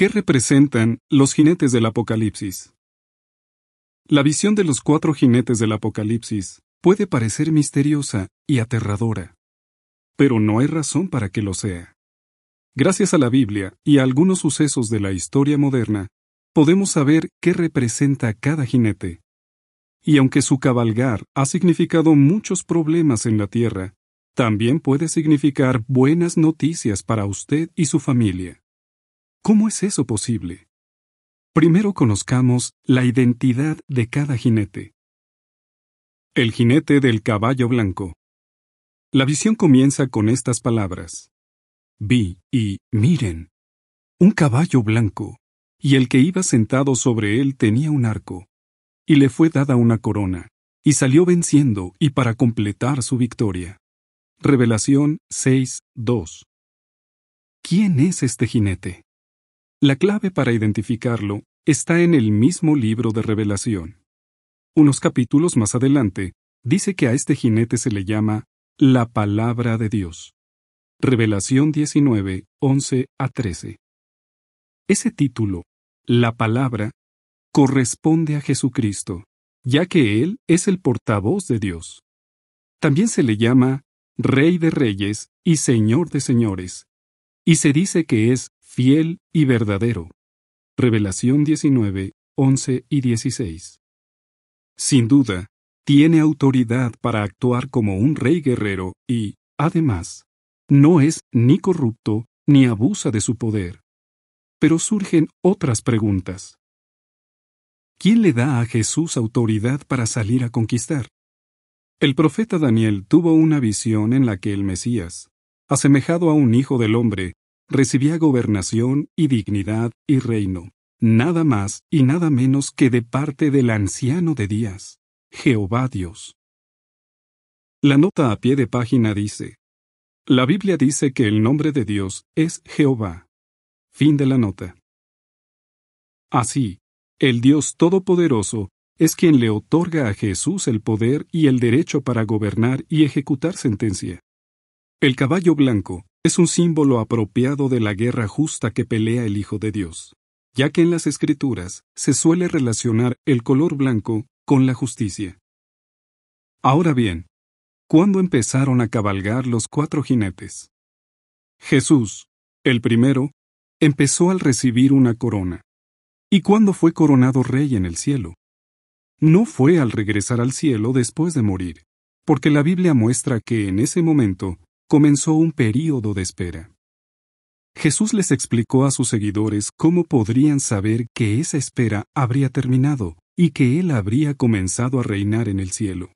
¿Qué representan los jinetes del Apocalipsis? La visión de los cuatro jinetes del Apocalipsis puede parecer misteriosa y aterradora, pero no hay razón para que lo sea. Gracias a la Biblia y a algunos sucesos de la historia moderna, podemos saber qué representa cada jinete. Y aunque su cabalgar ha significado muchos problemas en la Tierra, también puede significar buenas noticias para usted y su familia. ¿Cómo es eso posible? Primero conozcamos la identidad de cada jinete. El jinete del caballo blanco. La visión comienza con estas palabras. Vi y miren. Un caballo blanco, y el que iba sentado sobre él tenía un arco, y le fue dada una corona, y salió venciendo y para completar su victoria. Revelación 6.2. ¿Quién es este jinete? La clave para identificarlo está en el mismo libro de Revelación. Unos capítulos más adelante, dice que a este jinete se le llama la palabra de Dios. Revelación 19, 11 a 13. Ese título, la palabra, corresponde a Jesucristo, ya que Él es el portavoz de Dios. También se le llama Rey de Reyes y Señor de Señores, y se dice que es fiel y verdadero. Revelación 19, 11 y 16. Sin duda, tiene autoridad para actuar como un rey guerrero y, además, no es ni corrupto ni abusa de su poder. Pero surgen otras preguntas. ¿Quién le da a Jesús autoridad para salir a conquistar? El profeta Daniel tuvo una visión en la que el Mesías, asemejado a un hijo del hombre, recibía gobernación y dignidad y reino, nada más y nada menos que de parte del anciano de Días, Jehová Dios. La nota a pie de página dice, La Biblia dice que el nombre de Dios es Jehová. Fin de la nota. Así, el Dios Todopoderoso es quien le otorga a Jesús el poder y el derecho para gobernar y ejecutar sentencia. El caballo blanco, es un símbolo apropiado de la guerra justa que pelea el Hijo de Dios, ya que en las Escrituras se suele relacionar el color blanco con la justicia. Ahora bien, ¿cuándo empezaron a cabalgar los cuatro jinetes? Jesús, el primero, empezó al recibir una corona. ¿Y cuándo fue coronado rey en el cielo? No fue al regresar al cielo después de morir, porque la Biblia muestra que en ese momento comenzó un período de espera. Jesús les explicó a sus seguidores cómo podrían saber que esa espera habría terminado y que Él habría comenzado a reinar en el cielo.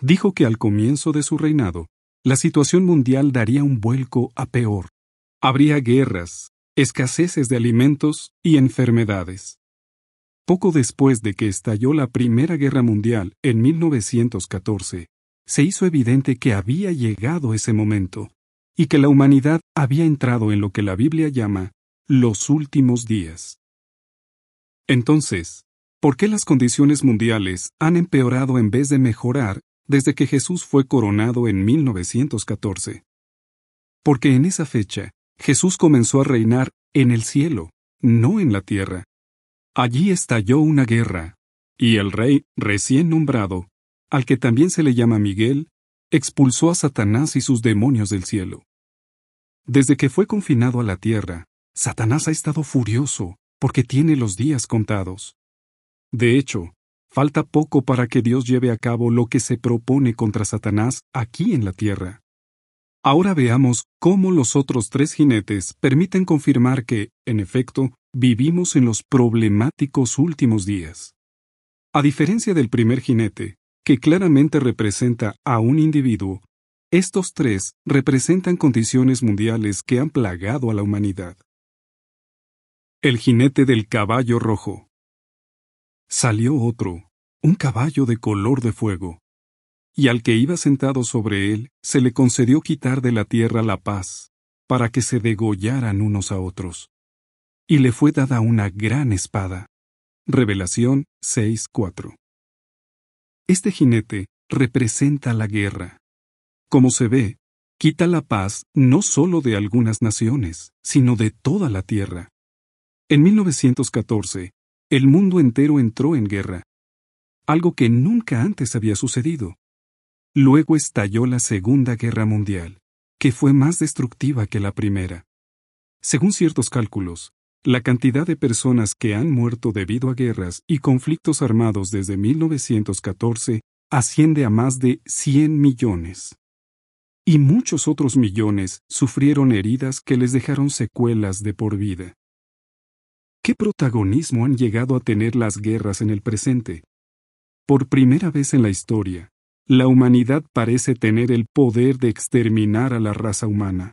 Dijo que al comienzo de su reinado, la situación mundial daría un vuelco a peor. Habría guerras, escaseces de alimentos y enfermedades. Poco después de que estalló la Primera Guerra Mundial en 1914, se hizo evidente que había llegado ese momento, y que la humanidad había entrado en lo que la Biblia llama los últimos días. Entonces, ¿por qué las condiciones mundiales han empeorado en vez de mejorar desde que Jesús fue coronado en 1914? Porque en esa fecha, Jesús comenzó a reinar en el cielo, no en la tierra. Allí estalló una guerra, y el rey, recién nombrado, al que también se le llama Miguel, expulsó a Satanás y sus demonios del cielo. Desde que fue confinado a la tierra, Satanás ha estado furioso porque tiene los días contados. De hecho, falta poco para que Dios lleve a cabo lo que se propone contra Satanás aquí en la tierra. Ahora veamos cómo los otros tres jinetes permiten confirmar que, en efecto, vivimos en los problemáticos últimos días. A diferencia del primer jinete, que claramente representa a un individuo, estos tres representan condiciones mundiales que han plagado a la humanidad. El jinete del caballo rojo. Salió otro, un caballo de color de fuego, y al que iba sentado sobre él se le concedió quitar de la tierra la paz, para que se degollaran unos a otros. Y le fue dada una gran espada. Revelación 6.4 este jinete representa la guerra. Como se ve, quita la paz no solo de algunas naciones, sino de toda la Tierra. En 1914, el mundo entero entró en guerra, algo que nunca antes había sucedido. Luego estalló la Segunda Guerra Mundial, que fue más destructiva que la primera. Según ciertos cálculos, la cantidad de personas que han muerto debido a guerras y conflictos armados desde 1914 asciende a más de 100 millones. Y muchos otros millones sufrieron heridas que les dejaron secuelas de por vida. ¿Qué protagonismo han llegado a tener las guerras en el presente? Por primera vez en la historia, la humanidad parece tener el poder de exterminar a la raza humana.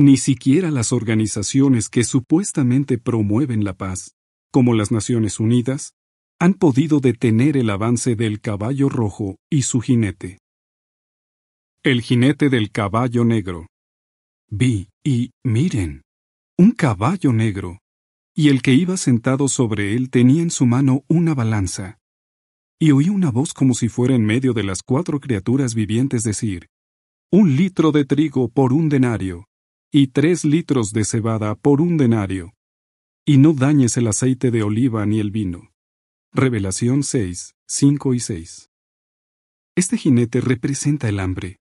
Ni siquiera las organizaciones que supuestamente promueven la paz, como las Naciones Unidas, han podido detener el avance del caballo rojo y su jinete. El jinete del caballo negro. Vi y miren, un caballo negro, y el que iba sentado sobre él tenía en su mano una balanza. Y oí una voz como si fuera en medio de las cuatro criaturas vivientes decir, Un litro de trigo por un denario, y tres litros de cebada por un denario. Y no dañes el aceite de oliva ni el vino. Revelación 6, 5 y 6. Este jinete representa el hambre.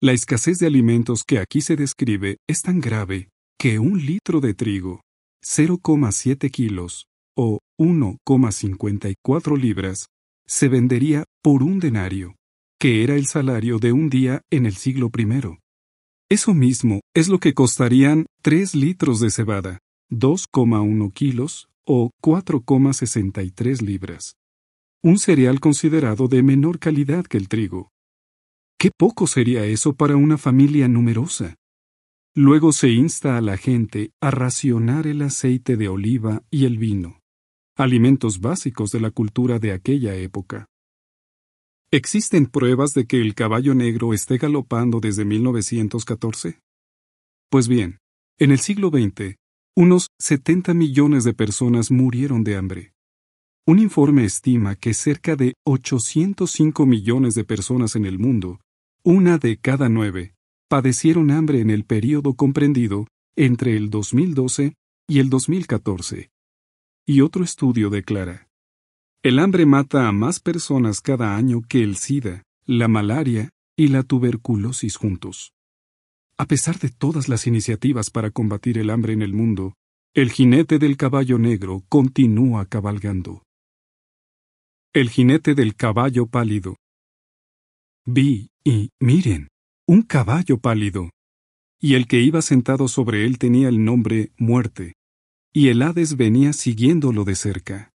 La escasez de alimentos que aquí se describe es tan grave que un litro de trigo, 0,7 kilos, o 1,54 libras, se vendería por un denario, que era el salario de un día en el siglo primero. Eso mismo es lo que costarían 3 litros de cebada, 2,1 kilos o 4,63 libras. Un cereal considerado de menor calidad que el trigo. Qué poco sería eso para una familia numerosa. Luego se insta a la gente a racionar el aceite de oliva y el vino, alimentos básicos de la cultura de aquella época. ¿Existen pruebas de que el caballo negro esté galopando desde 1914? Pues bien, en el siglo XX, unos 70 millones de personas murieron de hambre. Un informe estima que cerca de 805 millones de personas en el mundo, una de cada nueve, padecieron hambre en el período comprendido entre el 2012 y el 2014. Y otro estudio declara, el hambre mata a más personas cada año que el SIDA, la malaria y la tuberculosis juntos. A pesar de todas las iniciativas para combatir el hambre en el mundo, el jinete del caballo negro continúa cabalgando. El jinete del caballo pálido. Vi, y miren, un caballo pálido. Y el que iba sentado sobre él tenía el nombre Muerte, y el Hades venía siguiéndolo de cerca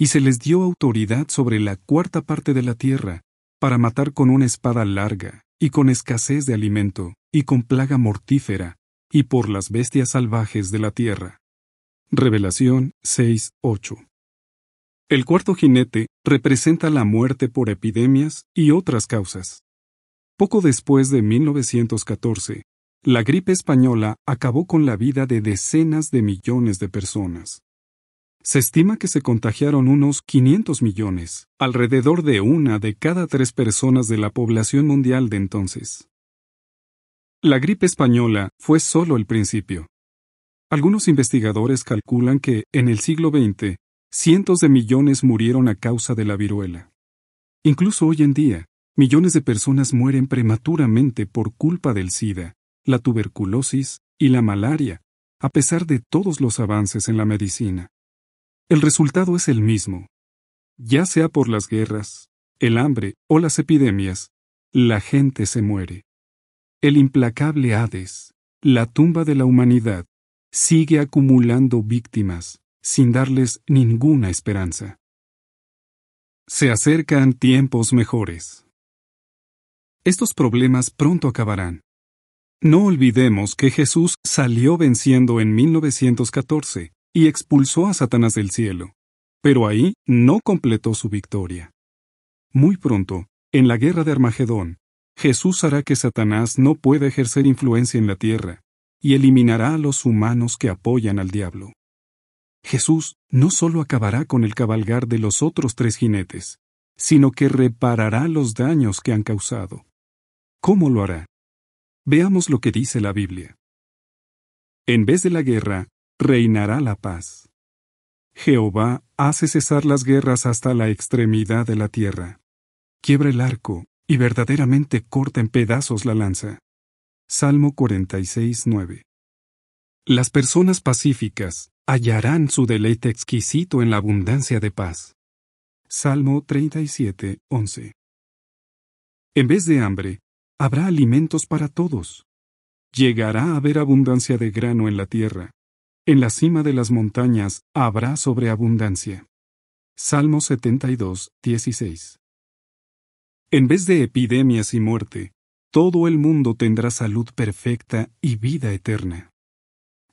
y se les dio autoridad sobre la cuarta parte de la tierra, para matar con una espada larga, y con escasez de alimento, y con plaga mortífera, y por las bestias salvajes de la tierra. Revelación 6.8 El cuarto jinete representa la muerte por epidemias y otras causas. Poco después de 1914, la gripe española acabó con la vida de decenas de millones de personas. Se estima que se contagiaron unos 500 millones, alrededor de una de cada tres personas de la población mundial de entonces. La gripe española fue solo el principio. Algunos investigadores calculan que, en el siglo XX, cientos de millones murieron a causa de la viruela. Incluso hoy en día, millones de personas mueren prematuramente por culpa del SIDA, la tuberculosis y la malaria, a pesar de todos los avances en la medicina el resultado es el mismo. Ya sea por las guerras, el hambre o las epidemias, la gente se muere. El implacable Hades, la tumba de la humanidad, sigue acumulando víctimas sin darles ninguna esperanza. Se acercan tiempos mejores. Estos problemas pronto acabarán. No olvidemos que Jesús salió venciendo en 1914 y expulsó a Satanás del cielo, pero ahí no completó su victoria. Muy pronto, en la guerra de Armagedón, Jesús hará que Satanás no pueda ejercer influencia en la tierra, y eliminará a los humanos que apoyan al diablo. Jesús no solo acabará con el cabalgar de los otros tres jinetes, sino que reparará los daños que han causado. ¿Cómo lo hará? Veamos lo que dice la Biblia. En vez de la guerra, reinará la paz. Jehová hace cesar las guerras hasta la extremidad de la tierra. Quiebra el arco y verdaderamente corta en pedazos la lanza. Salmo 9. Las personas pacíficas hallarán su deleite exquisito en la abundancia de paz. Salmo 37 11. En vez de hambre, habrá alimentos para todos. Llegará a haber abundancia de grano en la tierra. En la cima de las montañas habrá sobreabundancia. Salmo 72, 16. En vez de epidemias y muerte, todo el mundo tendrá salud perfecta y vida eterna.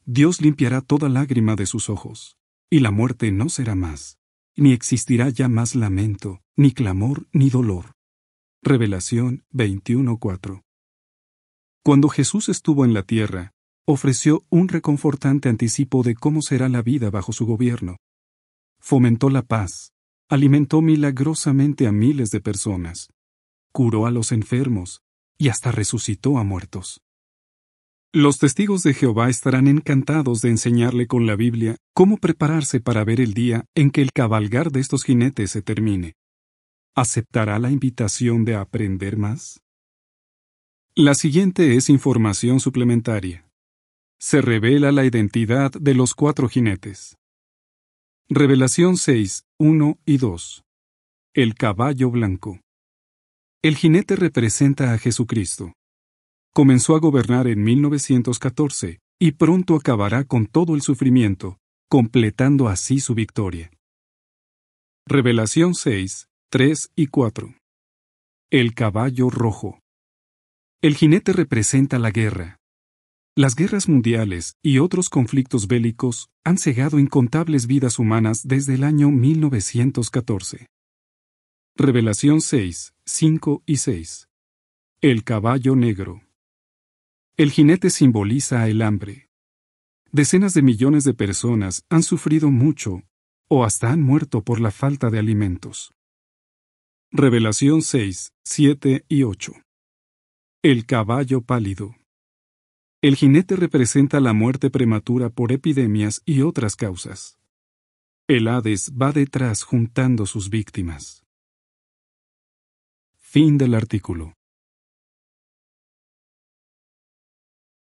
Dios limpiará toda lágrima de sus ojos, y la muerte no será más, ni existirá ya más lamento, ni clamor, ni dolor. Revelación 21.4 Cuando Jesús estuvo en la tierra, ofreció un reconfortante anticipo de cómo será la vida bajo su gobierno. Fomentó la paz, alimentó milagrosamente a miles de personas, curó a los enfermos y hasta resucitó a muertos. Los testigos de Jehová estarán encantados de enseñarle con la Biblia cómo prepararse para ver el día en que el cabalgar de estos jinetes se termine. ¿Aceptará la invitación de aprender más? La siguiente es información suplementaria se revela la identidad de los cuatro jinetes. Revelación 6, 1 y 2. El caballo blanco. El jinete representa a Jesucristo. Comenzó a gobernar en 1914 y pronto acabará con todo el sufrimiento, completando así su victoria. Revelación 6, 3 y 4. El caballo rojo. El jinete representa la guerra, las guerras mundiales y otros conflictos bélicos han cegado incontables vidas humanas desde el año 1914. Revelación 6, 5 y 6. El caballo negro. El jinete simboliza el hambre. Decenas de millones de personas han sufrido mucho o hasta han muerto por la falta de alimentos. Revelación 6, 7 y 8. El caballo pálido. El jinete representa la muerte prematura por epidemias y otras causas. El Hades va detrás juntando sus víctimas. Fin del artículo.